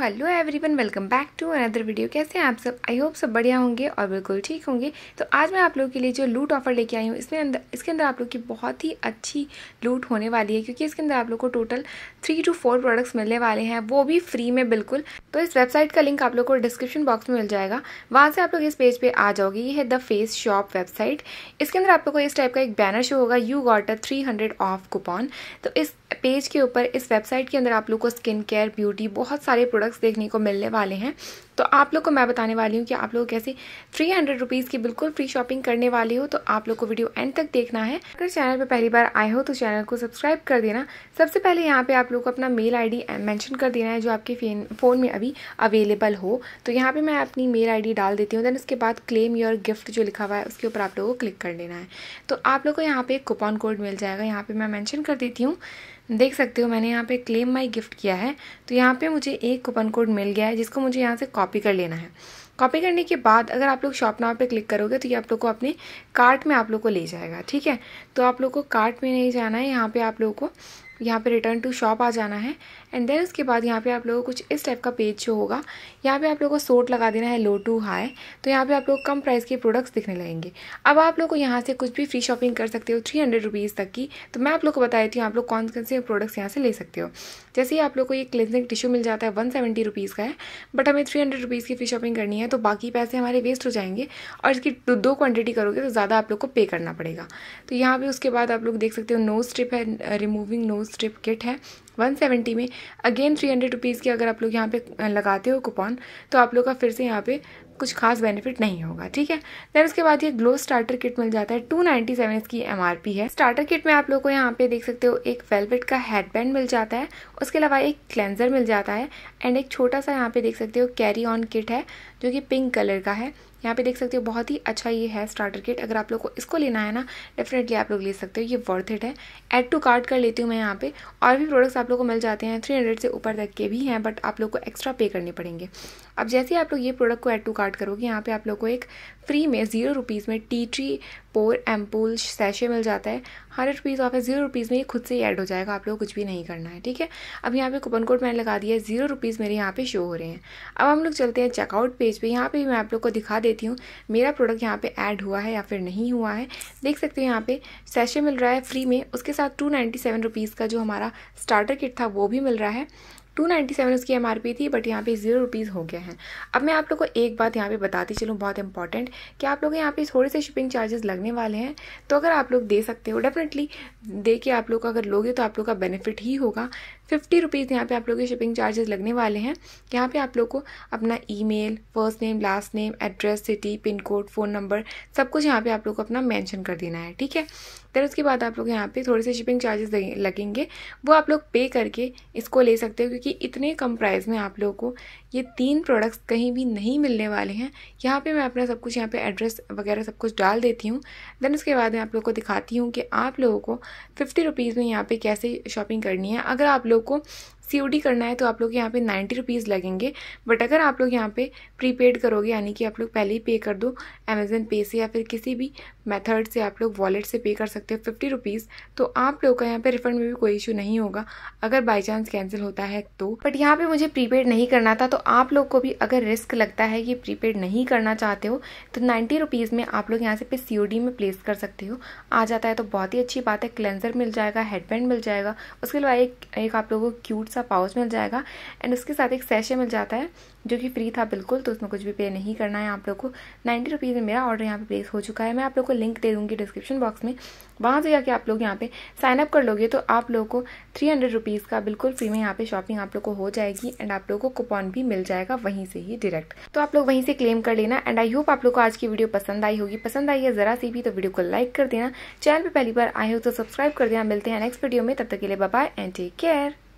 hello everyone welcome back to another video कैसे हैं आप सब आई होप सब बढ़िया होंगे और बिल्कुल ठीक होंगे तो आज मैं आप लोगों के लिए जो लूट ऑफर लेके आई हूँ इसमें अंदर इसके अंदर आप लोग की बहुत ही अच्छी लूट होने वाली है क्योंकि इसके अंदर आप लोग को total three two four products मिलने वाले हैं वो भी फ्री में बिल्कुल तो इस वेबसाइट का लिंक आप लोग को डिस्क्रिप्शन बॉक्स में मिल जाएगा वहाँ से आप लोग इस पेज पर पे आ जाओगे ये है द फेस शॉप वेबसाइट इसके अंदर आप लोग को इस टाइप का एक बैनर शो होगा you got a three off coupon तो इस पेज के ऊपर इस वेबसाइट के अंदर आप लोग को स्किन केयर ब्यूटी बहुत सारे प्रोडक्ट्स देखने को मिलने वाले हैं तो आप लोग को मैं बताने वाली हूँ कि आप लोग कैसे थ्री हंड्रेड रुपीज़ की बिल्कुल फ्री शॉपिंग करने वाले हो तो आप लोग को वीडियो एंड तक देखना है अगर चैनल पर पहली बार आए हो तो चैनल को सब्सक्राइब कर देना सबसे पहले यहाँ पे आप लोग को अपना मेल आईडी मेंशन कर देना है जो आपके फ़ोन में अभी अवेलेबल हो तो यहाँ पर मैं अपनी मेल आई डाल देती हूँ देन उसके बाद क्लेम योर गिफ्ट जो लिखा हुआ है उसके ऊपर आप लोगों को क्लिक कर लेना है तो आप लोग को यहाँ पर एक कूपन कोड मिल जाएगा यहाँ पर मैं मैंशन कर देती हूँ देख सकते हो मैंने यहाँ पे क्लेम माई गिफ्ट किया है तो यहाँ पे मुझे एक कूपन कोड मिल गया है जिसको मुझे यहाँ से कॉपी कर लेना है कॉपी करने के बाद अगर आप लोग शॉप नाव पे क्लिक करोगे तो ये आप लोग को अपने कार्ट में आप लोग को ले जाएगा ठीक है तो आप लोग को कार्ट में नहीं जाना है यहाँ पे आप लोगों को यहाँ पे रिटर्न टू शॉप आ जाना है एंड देन उसके बाद यहाँ पे आप लोगों को कुछ इस टाइप का पेज जो होगा यहाँ पे आप लोगों को सोट लगा देना है लो टू हाई तो यहाँ पे आप लोग कम प्राइस के प्रोडक्ट्स दिखने लगेंगे अब आप लोग को यहाँ से कुछ भी फ्री शॉपिंग कर सकते हो थ्री हंड्रेड रुपीज़ तक की तो मैं आप लोग को बताई थी आप लोग कौन कौन से प्रोडक्ट्स यहाँ से ले सकते हो जैसे ही आप लोग को ये क्लिनजिंग टिश्यू मिल जाता है वन सेवेंटी रुपीज़ का है बट हमें थ्री हंड्रेड रुपीज़ की फ्री शॉपिंग करनी है तो बाकी पैसे हमारे वेस्ट हो जाएंगे और इसकी दो क्वान्टिटी करोगे तो ज़्यादा आप लोग को पे करना पड़ेगा तो यहाँ पर उसके बाद आप लोग देख सकते हो नोज स्ट्रिप है रिमूविंग नोज स्ट्रिप किट है वन सेवेंटी में अगेन थ्री हंड्रेड रुपीज़ की अगर आप लोग यहाँ पे लगाते हो कूपन तो आप लोग का फिर से यहाँ पे कुछ खास बेनिफिट नहीं होगा ठीक है देन उसके बाद ये ग्लो स्टार्टर किट मिल जाता है टू नाइन्टी सेवन इसकी एम है स्टार्टर किट में आप लोग को यहाँ पे देख सकते हो एक वेलवेट का हेडबैंड मिल जाता है उसके अलावा एक क्लेंजर मिल जाता है एंड एक छोटा सा यहाँ पे देख सकते हो कैरी ऑन किट है जो कि पिंक कलर का है यहाँ पे देख सकते हो बहुत ही अच्छा ये है स्टार्टर किट अगर आप लोग को इसको लेना है ना डेफिनेटली आप लोग ले सकते हो ये वर्थ इट है एड टू कार्ट कर लेती हूँ मैं यहाँ पे और भी प्रोडक्ट्स आप लोग को मिल जाते हैं थ्री हंड्रेड से ऊपर तक के भी हैं बट आप लोग को एक्स्ट्रा पे करने पड़ेंगे अब जैसे ही आप लोग ये प्रोडक्ट को ऐड टू कार्ट करोगे यहाँ पे आप लोग को एक फ्री में ज़ीरो रुपीज़ में tea tree pore ampoule sachet मिल जाता है हंड्रेड रुपीज़ ऑफ है ज़ीरो रुपीज़ में ये खुद से ही ऐड हो जाएगा आप लोग कुछ भी नहीं करना है ठीक है अब यहाँ पे कूपन कोड मैंने लगा दिया है ज़ीरो रुपीज़ मेरे यहाँ पे शो हो रहे हैं अब हम लोग चलते हैं चेकआउट पेज पे यहाँ पे मैं आप लोग को दिखा देती हूँ मेरा प्रोडक्ट यहाँ पर ऐड हुआ है या फिर नहीं हुआ है देख सकते हो यहाँ पे सैशे मिल रहा है फ्री में उसके साथ टू नाइन्टी सेवन रुपीज़ का जो हमारा स्टार्टर किट था वो भी मिल रहा है टू नाइन्टी सेवन उसकी एम आर पी थी बट यहाँ पे ज़ीरो रुपीज़ हो गया है अब मैं आप लोग को एक बात यहाँ पे बताती चलूँ बहुत इंपॉर्टेंट कि आप लोग यहाँ पे थोड़े से शिपिंग चार्जेस लगने वाले हैं तो अगर आप लोग दे सकते हो डेफिनेटली दे के आप लोग अगर लोगे तो आप लोग का बेनिफिट ही होगा फिफ्टी रुपीज़ यहाँ पे आप लोग के शिपिंग चार्जेस लगने वाले हैं यहाँ पे आप लोग को अपना mail first name last name address city pin code phone number सब कुछ यहाँ पे आप लोग को अपना मेंशन कर देना है ठीक है दर उसके बाद आप लोग यहाँ पे थोड़े से शिपिंग चार्जेस लगेंगे वो आप लोग पे करके इसको ले सकते हो क्योंकि कि इतने कम प्राइस में आप लोगों को ये तीन प्रोडक्ट्स कहीं भी नहीं मिलने वाले हैं यहाँ पे मैं अपना सब कुछ यहाँ पे एड्रेस वगैरह सब कुछ डाल देती हूँ देन उसके बाद मैं आप लोगों को दिखाती हूँ कि आप लोगों को फिफ्टी रुपीज़ में यहाँ पे कैसे शॉपिंग करनी है अगर आप लोग को सी करना है तो आप लोग यहाँ पे नाइन्टी रुपीज़ लगेंगे बट अगर आप लोग यहाँ पे प्रीपेड करोगे यानी कि आप लोग पहले ही पे कर दो अमेजन पे से या फिर किसी भी मेथड से आप लोग वॉलेट से पे कर सकते हो फिफ्टी रुपीज़ तो आप लोग का यहाँ पे रिफंड में भी कोई इशू नहीं होगा अगर बाई चांस कैंसिल होता है तो बट यहाँ पे मुझे प्रीपेड नहीं करना था तो आप लोग को भी अगर रिस्क लगता है कि प्रीपेड नहीं करना चाहते हो तो नाइन्टी रुपीज़ में आप लोग यहाँ से पे सी में प्लेस कर सकते हो आ जाता है तो बहुत ही अच्छी बात है क्लेंजर मिल जाएगा हेडबैंड मिल जाएगा उसके अलावा एक, एक आप लोगों को क्यूट सा सा पाउच मिल जाएगा एंड उसके साथ एक सैशे मिल जाता है जो कि फ्री था बिल्कुल तो उसमें कुछ भी पे नहीं करना है आप लोग को नाइन्टी रुपीज़ में मेरा ऑर्डर यहाँ पे प्लेस हो चुका है मैं आप लोग को लिंक दे दूँगी डिस्क्रिप्शन बॉक्स में वहाँ से जाके आप लोग यहाँ पे साइनअप कर लोगे तो आप लोग को थ्री हंड्रेड रुपीज़ का बिल्कुल फ्री में यहाँ पे शॉपिंग आप लोग को हो जाएगी एंड आप लोग को कूपन भी मिल जाएगा वहीं से ही डायरेक्ट तो आप लोग वहीं से क्लेम कर लेना एंड आई होप आप लोग को आज की वीडियो पसंद आई होगी पसंद आई है ज़रा सी भी तो वीडियो को लाइक कर देना चैनल पर पहली बार आए हो तो सब्सक्राइब कर देना मिलते हैं नेक्स्ट वीडियो में तब तक के लिए बाय एंड टेक केयर